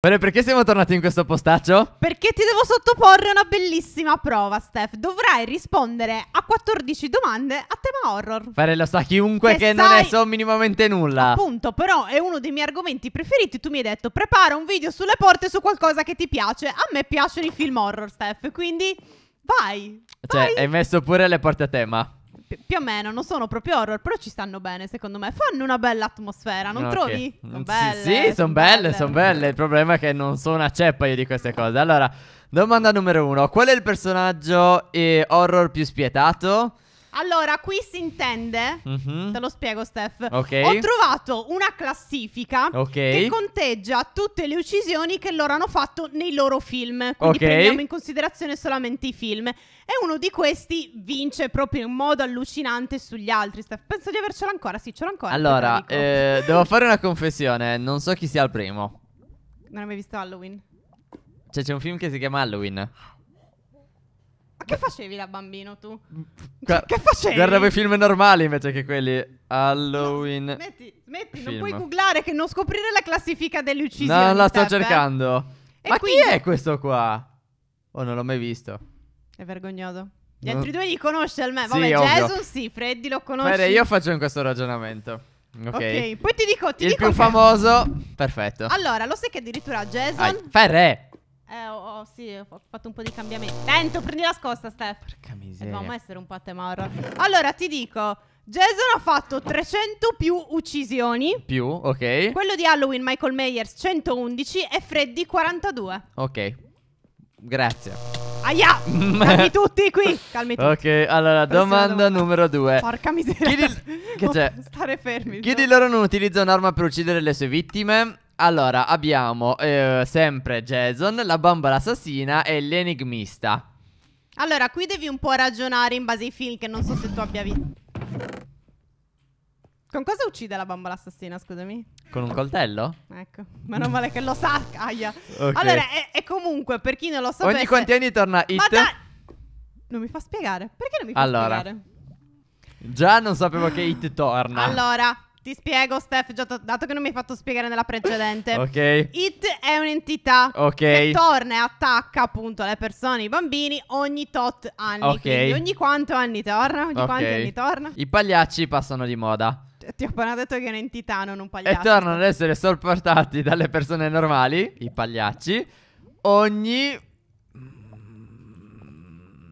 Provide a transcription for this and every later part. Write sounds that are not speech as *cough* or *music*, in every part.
Bene, perché siamo tornati in questo postaccio? Perché ti devo sottoporre una bellissima prova, Steph. Dovrai rispondere a 14 domande a tema horror. Fare lo sa chiunque che, che sai... non ne so minimamente nulla. Appunto, però è uno dei miei argomenti preferiti. Tu mi hai detto prepara un video sulle porte su qualcosa che ti piace. A me piacciono i film horror, Steph, quindi vai. Cioè, vai. hai messo pure le porte a tema più o meno non sono proprio horror, però ci stanno bene, secondo me. Fanno una bella atmosfera, non okay. trovi? Sono belle. Sì, sì sono son belle, belle. sono belle. Il problema è che non sono una ceppa io di queste cose. Allora, domanda numero uno: qual è il personaggio eh, horror più spietato? Allora, qui si intende, mm-hmm. te lo spiego Steph, okay. ho trovato una classifica okay. che conteggia tutte le uccisioni che loro hanno fatto nei loro film, quindi okay. prendiamo in considerazione solamente i film e uno di questi vince proprio in modo allucinante sugli altri, Steph. Penso di avercela ancora, sì, ce l'ho ancora. Allora, eh, devo fare una confessione, non so chi sia il primo. Non hai mai visto Halloween? Cioè c'è un film che si chiama Halloween. Che facevi da bambino tu? Mm, Guarda, che facevi? Guardavo i film normali invece che quelli Halloween. No, smetti, smetti non puoi googlare che non scoprire la classifica delle uccisioni. No, la sto Steph, cercando. Eh. Ma quindi... chi è questo qua? Oh, non l'ho mai visto. È vergognoso. Gli altri due li conosce almeno. Sì, Vabbè, ovvio. Jason sì, Freddy lo conosce. Bene, io faccio in questo ragionamento. Okay. ok, poi ti dico, ti il dico più che... famoso. Perfetto. Allora, lo sai che addirittura Jason. Ferre! Eh, oh, oh, sì, ho fatto un po' di cambiamenti. Tento, prendi la scossa, Steph. Porca eh, miseria. Dobbiamo essere un po' a tema horror. Allora, ti dico, Jason ha fatto 300 più uccisioni. Più, ok. Quello di Halloween, Michael Myers, 111 e Freddy, 42. Ok. Grazie. Aia! Calmi *laughs* tutti qui! Calmi tutti. Ok, allora, domanda, domanda, numero due. Porca miseria. Chi di... Che c'è? *laughs* Stare fermi. Chi no? di loro non utilizza un'arma per uccidere le sue vittime? Allora, abbiamo eh, sempre Jason, la bambola assassina e l'enigmista. Allora, qui devi un po' ragionare in base ai film che non so se tu abbia visto. Con cosa uccide la bambola assassina, scusami? Con un coltello? Ecco, meno male che lo sa, aia. Okay. Allora, e, e, comunque, per chi non lo sapesse... Ogni quanti anni torna It? Ma da... Non mi fa spiegare, perché non mi fa allora. spiegare? Già non sapevo che It torna. Allora, ti spiego, Steph, già dato che non mi hai fatto spiegare nella precedente. *laughs* ok. It è un'entità okay. che torna e attacca appunto le persone, i bambini, ogni tot anni. Ok. Quindi ogni quanto anni torna? Ogni okay. quanti anni torna? I pagliacci passano di moda. Cioè, ti ho appena detto che è un'entità, non un pagliaccio. E tornano ad essere sopportati dalle persone normali, i pagliacci, ogni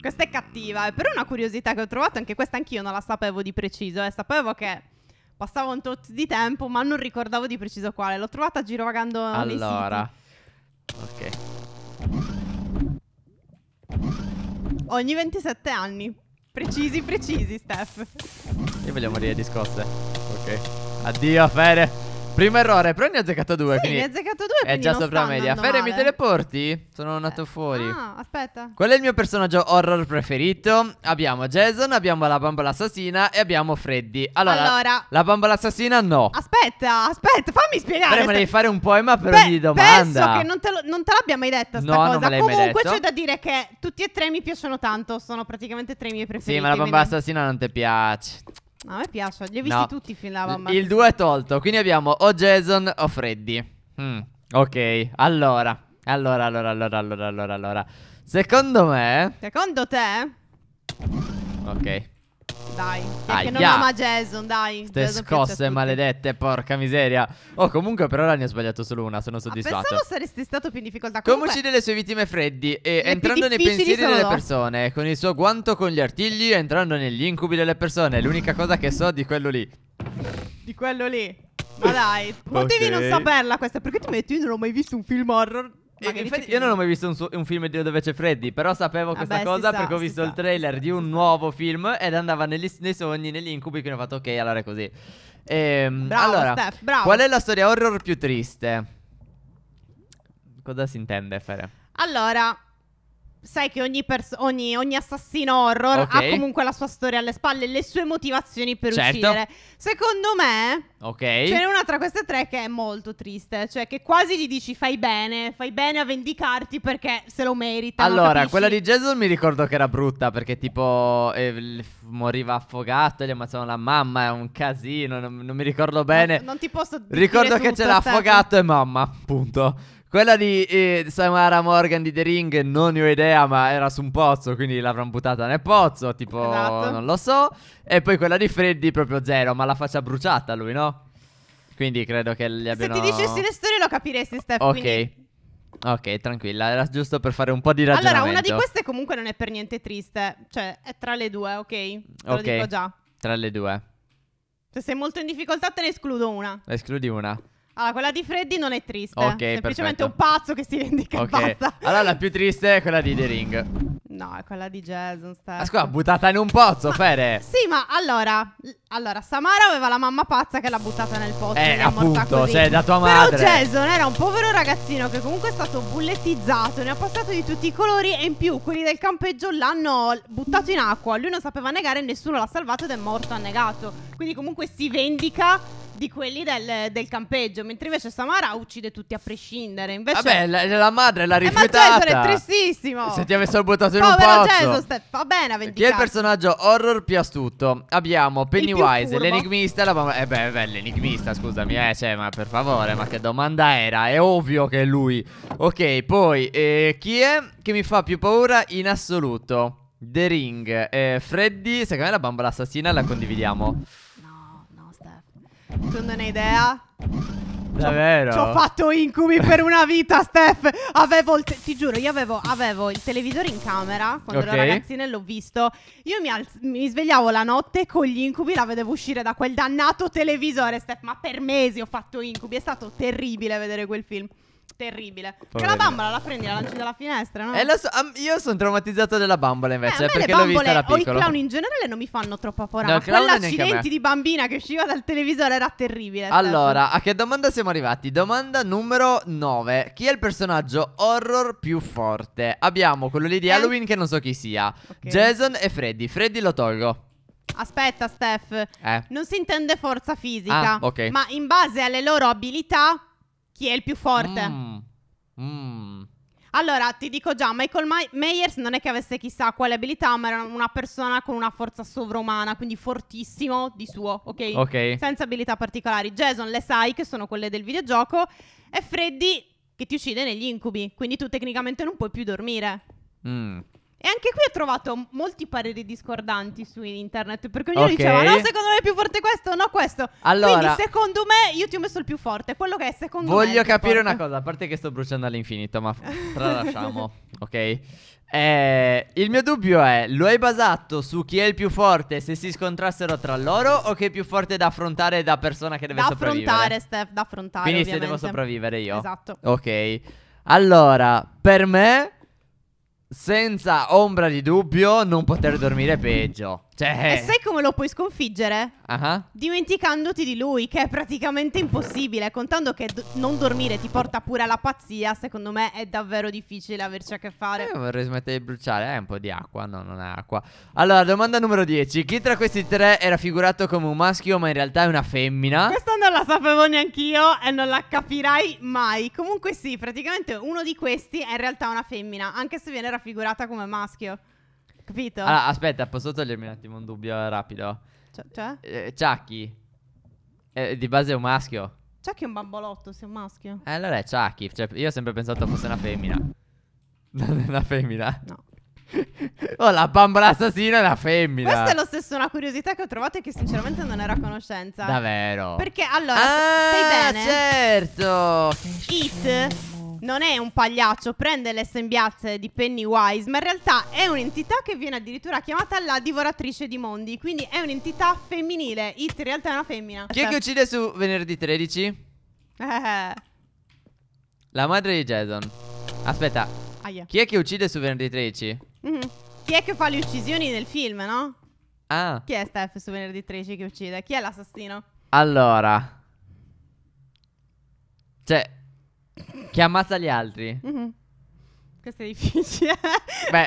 questa è cattiva, eh, però è una curiosità che ho trovato, anche questa anch'io non la sapevo di preciso, eh. sapevo che passavo un tot di tempo, ma non ricordavo di preciso quale. L'ho trovata girovagando allora. Ok. Ogni 27 anni. Precisi, precisi, Steph. Io voglio morire di scosse. Ok. Addio, Fede. Primo errore, però ne ha azzeccato due. Sì, quindi ne ha azzeccato due. È già sopra media. Fere, mi teleporti? Sono nato eh. fuori. Ah, aspetta. Qual è il mio personaggio horror preferito? Abbiamo Jason, abbiamo la bambola assassina e abbiamo Freddy. Allora, allora la bambola assassina no. Aspetta, aspetta, fammi spiegare. Fere, ma devi fare un poema per Beh, ogni domanda. Penso che non te, l'abbia mai detta sta no, cosa. Non me Comunque mai c'è da dire che tutti e tre mi piacciono tanto. Sono praticamente tre i miei preferiti. Sì, ma la bambola assassina non ti piace. A me piace, li ho visti No. tutti fin là, mamma. Il 2 è tolto, quindi abbiamo o Jason o Freddy. Mm, ok, allora. Allora, allora, allora, allora, allora, allora. Secondo me... Secondo te? Ok. Dai, che non ama Jason, dai. Ste scosse maledette, porca miseria. Oh, comunque per ora ne ho sbagliato solo una, sono ah, soddisfatto. Ah, pensavo saresti stato più in difficoltà. Comunque, Come uccide le sue vittime freddi e entrando nei pensieri delle loro. persone, con il suo guanto con gli artigli, entrando negli incubi delle persone. L'unica cosa che so di quello lì. Di quello lì. Ma dai, potevi *laughs* okay. non saperla questa, perché tu metti non ho mai visto un film horror Infatti, io non ho mai visto un, su- un film dove c'è Freddy, però sapevo ah, questa Vabbè, cosa sa, perché ho si visto sa, il trailer si di un nuovo film ed andava negli, nei sogni, negli incubi, quindi ho fatto ok, allora è così. Ehm, Bravo, allora, Steph, bravo. qual è la storia horror più triste? Cosa si intende, Fere? Allora, sai che ogni, pers- ogni, ogni assassino horror okay. ha comunque la sua storia alle spalle le sue motivazioni per certo. uccidere. Secondo me, okay. ce n'è una tra queste tre che è molto triste, cioè che quasi gli dici fai bene, fai bene a vendicarti perché se lo merita. Allora, capisci? quella di Jason mi ricordo che era brutta perché tipo eh, moriva affogato, gli ammazzavano la mamma, è un casino, non, non mi ricordo bene. No, non ti posso dire Ricordo che c'era affogato e mamma, punto. Quella di eh, Samara Morgan di The Ring non ne ho idea, ma era su un pozzo, quindi l'avranno buttata nel pozzo, tipo esatto. non lo so. E poi quella di Freddy proprio zero, ma la faccia bruciata lui, no? Quindi credo che li abbiano Se ti dicessi le storie lo capiresti, Steph, Ok. Quindi... Ok, tranquilla, era giusto per fare un po' di ragionamento. Allora, una di queste comunque non è per niente triste, cioè è tra le due, ok? Te okay. lo dico già. Tra le due. Se sei molto in difficoltà te ne escludo una. escludi una. Allora, quella di Freddy non è triste. Ok, Semplicemente perfetto. un pazzo che si vendica Ok. basta. Allora la più triste è quella di The Ring. No, è quella di Jason Statham. Ma ah, buttata in un pozzo, Fede. *laughs* Sì, ma allora, allora, Samara aveva la mamma pazza che l'ha buttata nel pozzo. Eh, ed è morta appunto, così. cioè, da tua madre. Però Jason era un povero ragazzino che comunque è stato bullettizzato, ne ha passato di tutti i colori e in più quelli del campeggio l'hanno buttato in acqua. Lui non sapeva negare, nessuno l'ha salvato ed è morto annegato. Quindi comunque si vendica di quelli del, del, campeggio, mentre invece Samara uccide tutti a prescindere. Invece... Vabbè, la, la madre l'ha rifiutata. Eh, ma Jason è tristissimo. Se ti avessero buttato in Povero un pozzo. Jason, va bene a Chi è il personaggio horror più astuto? Abbiamo Pennywise, l'enigmista la mamma... Eh beh, beh l'enigmista, scusami, eh, cioè, ma per favore, ma che domanda era? È ovvio che è lui. Ok, poi, eh, chi è che mi fa più paura in assoluto? The Ring, eh, Freddy, secondo me la bambola assassina la condividiamo. Tu non hai idea? Davvero? Ci ho fatto incubi per una vita, Steph. Avevo il ti giuro, io avevo, avevo, il televisore in camera quando okay. ero ragazzina e l'ho visto. Io mi, mi, svegliavo la notte con gli incubi, la vedevo uscire da quel dannato televisore, Steph. Ma per mesi ho fatto incubi. È stato terribile vedere quel film. Terribile. Che la bambola la prendi e la lanci dalla finestra, no? Eh, lo so, um, io sono traumatizzato dalla bambola invece, eh, perché l'ho vista da piccolo. Ma i clown in generale non mi fanno troppo paura. No, Quell'accidenti di bambina che usciva dal televisore era terribile. Cioè. Allora, certo. a che domanda siamo arrivati? Domanda numero 9. Chi è il personaggio horror più forte? Abbiamo quello lì di eh? Halloween che non so chi sia. Okay. Jason e Freddy. Freddy lo tolgo. Aspetta, Steph. Eh. Non si intende forza fisica. Ah, okay. Ma in base alle loro abilità chi è il più forte? Mm. Mm. Allora, ti dico già, Michael May Myers non è che avesse chissà quale abilità, ma era una persona con una forza sovrumana, quindi fortissimo di suo, ok? Ok. Senza abilità particolari. Jason le sai che sono quelle del videogioco e Freddy che ti uccide negli incubi, quindi tu tecnicamente non puoi più dormire. Mm. E anche qui ho trovato molti pareri discordanti su internet, perché ognuno Ok. diceva, no, secondo me è più forte questo, no questo. Allora- Quindi secondo me io ti ho messo il più forte, quello che è secondo me. Voglio capire una cosa, a parte che sto bruciando all'infinito, ma *laughs* tralasciamo, ok? Eh, il mio dubbio è, lo hai basato su chi è il più forte se si scontrassero tra loro o che è più forte da affrontare da persona che deve Da sopravvivere? affrontare, Steph, da affrontare. Quindi se devo sopravvivere io. Esatto. Ok. Allora, per me senza ombra di dubbio, non poter dormire peggio. Cioè... E sai come lo puoi sconfiggere? uh -huh. Dimenticandoti di lui, che è praticamente impossibile. Contando che do non dormire ti porta pure alla pazzia, secondo me è davvero difficile averci a che fare. Io eh, vorrei smettere di bruciare. è eh, un po' di acqua. No, non è acqua. Allora, domanda numero 10. Chi tra questi tre era figurato come un maschio, ma in realtà è una femmina? Questa non la sapevo neanch'io e non la capirai mai. Comunque sì, praticamente uno di questi è in realtà una femmina, anche se viene raffigurata come maschio. Capito? Allora, aspetta, posso togliermi un attimo un dubbio rapido? C- cioè, cioè? Eh, Chucky. Eh, di base è un maschio. Chucky è un bambolotto, sei un maschio. Eh, allora è Chucky. Cioè, io ho sempre pensato fosse una femmina. *laughs* Non è una femmina? No. *laughs* Oh, la bambola assassina è una femmina. Questa è lo stesso una curiosità che ho trovato e che sinceramente non era a conoscenza. Davvero? Perché allora, ah, stai bene? certo. It non è un pagliaccio, prende le sembianze di Pennywise, ma in realtà è un'entità che viene addirittura chiamata la divoratrice di mondi, quindi è un'entità femminile. It in realtà è una femmina. Chi è che cioè uccide su venerdì 13? Eh. La madre di Jason. Aspetta. Aia. Chi è che uccide su venerdì 13? Mm. Chi è che fa le uccisioni nel film, no? Ah. Chi è Steph su venerdì 13 che uccide? Chi è l'assassino? Allora. Cioè, chi ammazza gli altri? Mm -hmm. Questo è difficile. Beh,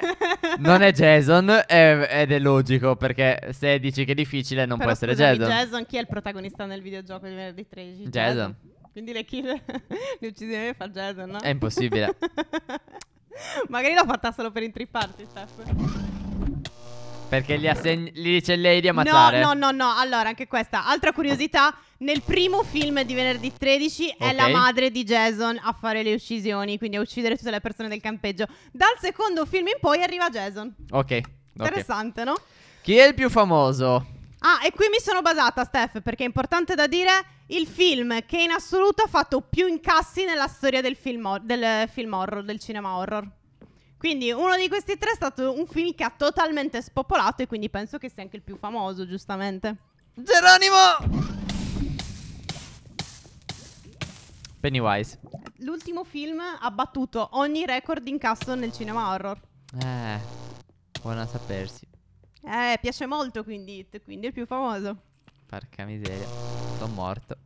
non è Jason è, ed è logico perché se dici che è difficile non Però può essere Jason. Jason chi è il protagonista nel videogioco di venerdì 13? Jason. Jason. Quindi le kill, *laughs* le uccisioni fa Jason, no? È impossibile. *laughs* *laughs* Magari l'ho fatta solo per intripparti, Steph. Perché gli, gli dice lei di ammazzare. No, no, no, no. Allora, anche questa. Altra curiosità. Nel primo film di venerdì 13 okay. è la madre di Jason a fare le uccisioni, quindi a uccidere tutte le persone del campeggio. Dal secondo film in poi arriva Jason. Ok. Interessante, okay. no? Chi è il più famoso? Ah, e qui mi sono basata, Steph, perché è importante da dire il film che in assoluto ha fatto più incassi nella storia del film, del film horror, del cinema horror. Quindi uno di questi tre è stato un film che ha totalmente spopolato e quindi penso che sia anche il più famoso, giustamente. Geronimo! Pennywise. L'ultimo film ha battuto ogni record di incasso nel cinema horror. Eh, buona sapersi. Eh, piace molto quindi quindi è il più famoso. Porca miseria, sono morto.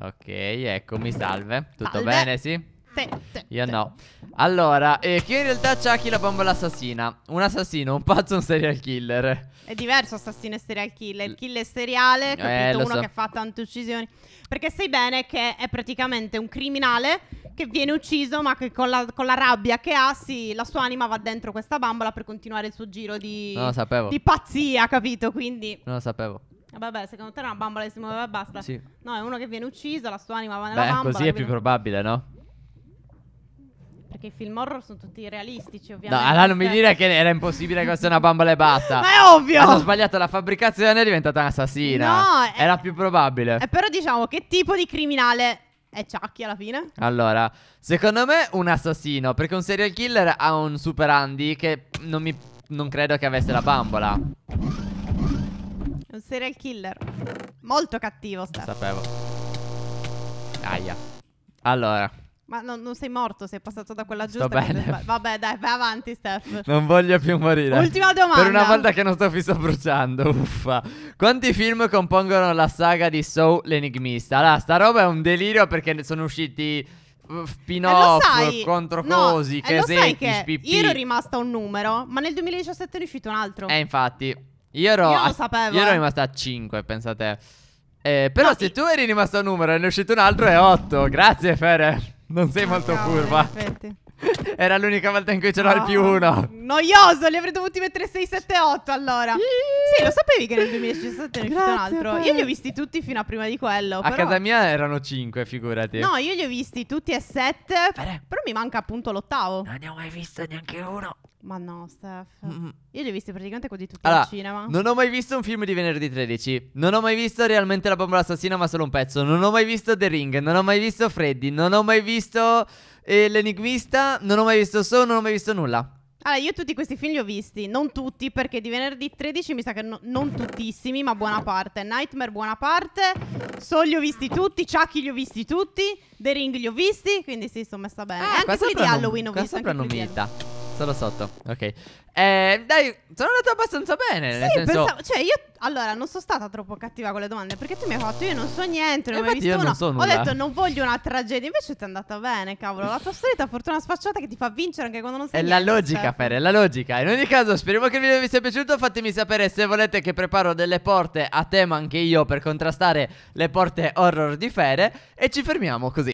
Ok, eccomi, salve. Tutto salve. bene, sì? Sì, sì, Io no. Allora, eh, chi in realtà c'ha chi la bombola assassina? Un assassino, un pazzo, un serial killer. È diverso assassino e serial killer. Il killer seriale, eh, capito? Eh, Uno so. che fa tante uccisioni. Perché sai bene che è praticamente un criminale che viene ucciso, ma che con la, con la rabbia che ha, sì, la sua anima va dentro questa bambola per continuare il suo giro di, di pazzia, capito? Quindi... Non lo sapevo. Vabbè, secondo te è una bambola che si muoveva e basta? Sì. No, è uno che viene ucciso, la sua anima va nella Beh, bambola. così è più probabile, no? Perché i film horror sono tutti realistici, ovviamente. No, allora non mi dire che era impossibile che fosse una bambola e basta. *laughs* Ma è ovvio! Hanno sbagliato la fabbricazione è diventata un'assassina. No, è... era più probabile. E eh, però diciamo, che tipo di criminale è Chucky alla fine? Allora, secondo me un assassino, perché un serial killer ha un super Andy che non, mi... non credo che avesse la bambola. Un serial killer. Molto cattivo, Steph. Lo sapevo. Aia. Allora. Ma no, non sei morto, sei passato da quella giusta. Sto bene. Vabbè, dai, vai avanti, Steph. *laughs* Non voglio più morire. Ultima domanda. Per una volta che non sto qui bruciando, uffa. Quanti film compongono la saga di Soul l'enigmista? Allora, sta roba è un delirio perché sono usciti eh, spin-off eh, contro no, eh, cosi, eh, Casey, che Io ero rimasta un numero, ma nel 2017 è uscito un altro. Eh, infatti. Io ero, io a, lo sapevo. Io ero eh. rimasta a 5, pensate. Eh, però no, se sì. tu eri rimasto a un numero e ne è uscito un altro è 8. Grazie, Fere. Non sei molto no, curva. *laughs* Era l'unica volta in cui c'era no. il più uno. Noioso, li avrei dovuti mettere 6, 7, 8 allora. Iiii. Sì, lo sapevi che nel 2017 ne è uscito un altro. Io li ho visti tutti fino a prima di quello. A però... casa mia erano 5, figurati. No, io li ho visti tutti e 7. Però mi manca appunto l'ottavo. Non ne ho mai visto neanche uno. Ma no, Steph. Mm-hmm. Io li ho visti praticamente quasi tutti allora, al cinema. Non ho mai visto un film di venerdì 13. Non ho mai visto realmente La bomba assassina, ma solo un pezzo. Non ho mai visto The Ring. Non ho mai visto Freddy. Non ho mai visto eh, L'Enigmista. Non ho mai visto So. Non ho mai visto nulla. Allora, io tutti questi film li ho visti, non tutti, perché di venerdì 13 mi sa che no, non tuttissimi, ma buona parte. Nightmare buona parte, Soul li ho visti tutti, Chucky li ho visti tutti, The Ring li ho visti, quindi sì, sono messa bene. Ah, anche quelli di Halloween ho visto. Qua sopra non mi dà. Ammazza sotto. Ok. Eh, dai, sono andato abbastanza bene. Sì, nel senso... pensavo, cioè io allora, non sono stata troppo cattiva con le domande perché tu mi hai fatto io non so niente, non, eh, visto, non so ho Ho detto non voglio una tragedia, invece ti è andata bene, cavolo. La tua solita fortuna sfacciata che ti fa vincere anche quando non sei È niente, la logica, cioè. Certo. Fer, è la logica. In ogni caso, speriamo che il video vi sia piaciuto, fatemi sapere se volete che preparo delle porte a tema anche io per contrastare le porte horror di Fere e ci fermiamo così.